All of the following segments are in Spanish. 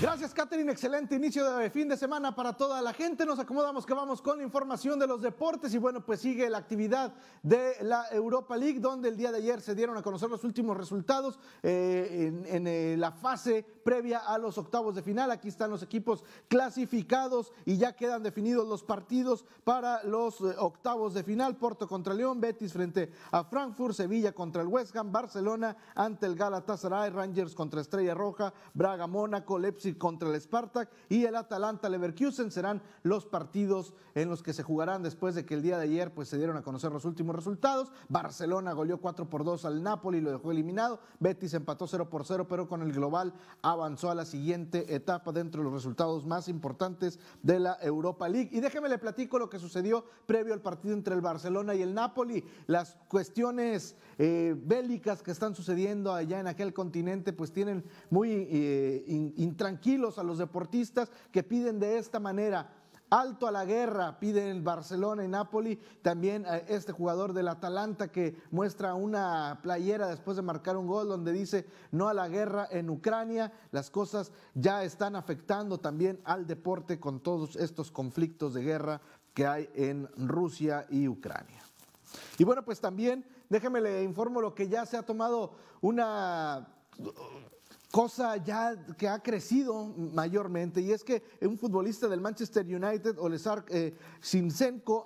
Gracias, Catherine, Excelente inicio de fin de semana para toda la gente. Nos acomodamos que vamos con información de los deportes. Y bueno, pues sigue la actividad de la Europa League, donde el día de ayer se dieron a conocer los últimos resultados eh, en, eh, la fase previa a los octavos de final. Aquí están los equipos clasificados y ya quedan definidos los partidos para los eh, octavos de final. Porto contra León, Betis frente a Frankfurt, Sevilla contra el West Ham, Barcelona ante el Galatasaray, Rangers contra Estrella Roja, Braga, Mónaco, Leipzig contra el Spartak y el Atalanta Leverkusen serán los partidos en los que se jugarán después de que el día de ayer pues, se dieron a conocer los últimos resultados. Barcelona goleó 4 por 2 al Napoli, lo dejó eliminado. Betis empató 0 por 0, pero con el global avanzó a la siguiente etapa dentro de los resultados más importantes de la Europa League. Y déjeme le platico lo que sucedió previo al partido entre el Barcelona y el Napoli. Las cuestiones eh, bélicas que están sucediendo allá en aquel continente pues tienen muy eh, tranquilos a los deportistas que piden de esta manera. Alto a la guerra, piden el Barcelona y Napoli. También eh, este jugador del Atalanta que muestra una playera después de marcar un gol donde dice no a la guerra en Ucrania. Las cosas ya están afectando también al deporte con todos estos conflictos de guerra que hay en Rusia y Ucrania. Y bueno, pues también déjeme le informo lo que ya se ha tomado una cosa ya que ha crecido mayormente y es que un futbolista del Manchester United, Olesar eh,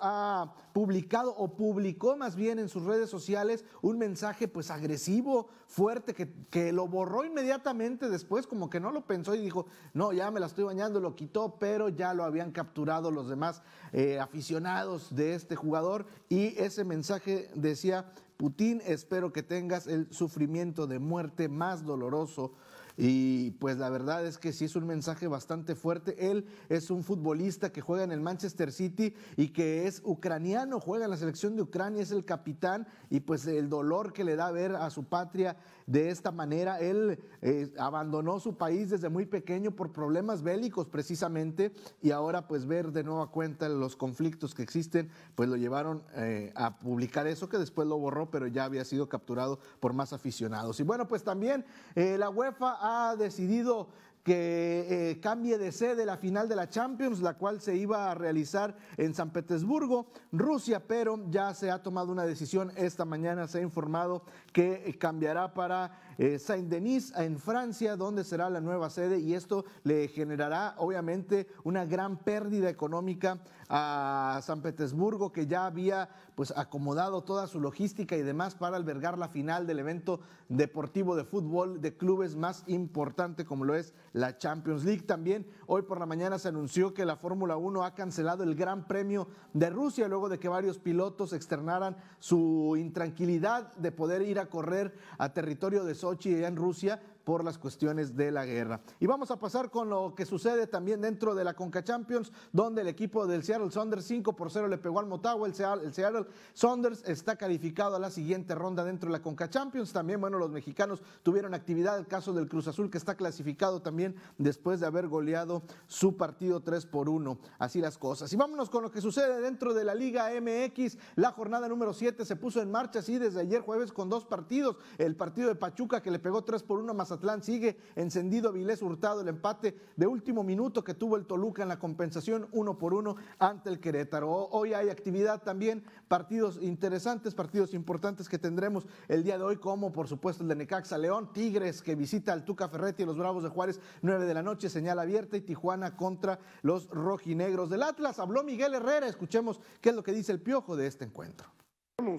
ha publicado o publicó más bien en sus redes sociales un mensaje pues agresivo, fuerte, que, lo borró inmediatamente después, como que no lo pensó y dijo, no, ya me la estoy bañando, lo quitó, pero ya lo habían capturado los demás eh, aficionados de este jugador y ese mensaje decía, Putin, espero que tengas el sufrimiento de muerte más doloroso y pues la verdad es que sí es un mensaje bastante fuerte. Él es un futbolista que juega en el Manchester City y que es ucraniano, juega en la selección de Ucrania, es el capitán y pues el dolor que le da ver a su patria de esta manera. Él eh, abandonó su país desde muy pequeño por problemas bélicos precisamente y ahora pues ver de nueva cuenta los conflictos que existen, pues lo llevaron eh, a publicar eso que después lo borró, pero ya había sido capturado por más aficionados. Y bueno, pues también eh, la UEFA ha decidido que eh, cambie de sede la final de la Champions, la cual se iba a realizar en San Petersburgo, Rusia, pero ya se ha tomado una decisión. Esta mañana se ha informado que eh, cambiará para eh, Saint-Denis en Francia, donde será la nueva sede y esto le generará obviamente una gran pérdida económica a San Petersburgo, que ya había pues acomodado toda su logística y demás para albergar la final del evento deportivo de fútbol de clubes más importante como lo es la Champions League. También hoy por la mañana se anunció que la Fórmula 1 ha cancelado el Gran Premio de Rusia luego de que varios pilotos externaran su intranquilidad de poder ir a correr a territorio de Sochi en Rusia por las cuestiones de la guerra. Y vamos a pasar con lo que sucede también dentro de la Conca Champions, donde el equipo del Seattle Saunders 5 por 0 le pegó al Motagua. El Seattle, Saunders está calificado a la siguiente ronda dentro de la Conca Champions. También, bueno, los mexicanos tuvieron actividad. El caso del Cruz Azul, que está clasificado también después de haber goleado su partido 3 por 1. Así las cosas. Y vámonos con lo que sucede dentro de la Liga MX. La jornada número 7 se puso en marcha, así desde ayer jueves con dos partidos. El partido de Pachuca, que le pegó 3 por 1 más Atlán sigue encendido. Vilés Hurtado, el empate de último minuto que tuvo el Toluca en la compensación, uno por uno ante el Querétaro. Hoy hay actividad también, partidos interesantes, partidos importantes que tendremos el día de hoy, como por supuesto el de Necaxa León, Tigres que visita al Tuca Ferretti y los Bravos de Juárez, nueve de la noche, señal abierta, y Tijuana contra los rojinegros del Atlas. Habló Miguel Herrera, escuchemos qué es lo que dice el piojo de este encuentro.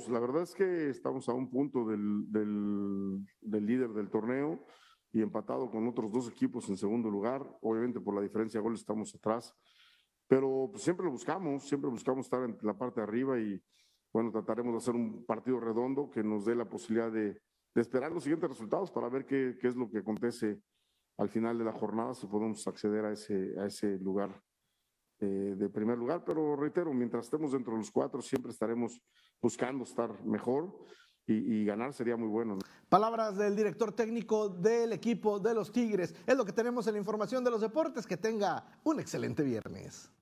La verdad es que estamos a un punto del, líder del torneo y empatado con otros dos equipos en segundo lugar. Obviamente por la diferencia de goles estamos atrás, pero pues, siempre lo buscamos, siempre buscamos estar en la parte de arriba y bueno, trataremos de hacer un partido redondo que nos dé la posibilidad de, esperar los siguientes resultados para ver qué, es lo que acontece al final de la jornada, si podemos acceder a ese, a ese lugar este, de, primer lugar, pero reitero, mientras estemos dentro de los cuatro, siempre estaremos buscando estar mejor y, ganar sería muy bueno. Palabras del director técnico del equipo de los Tigres. Es lo que tenemos en la información de los deportes. Que tenga un excelente viernes.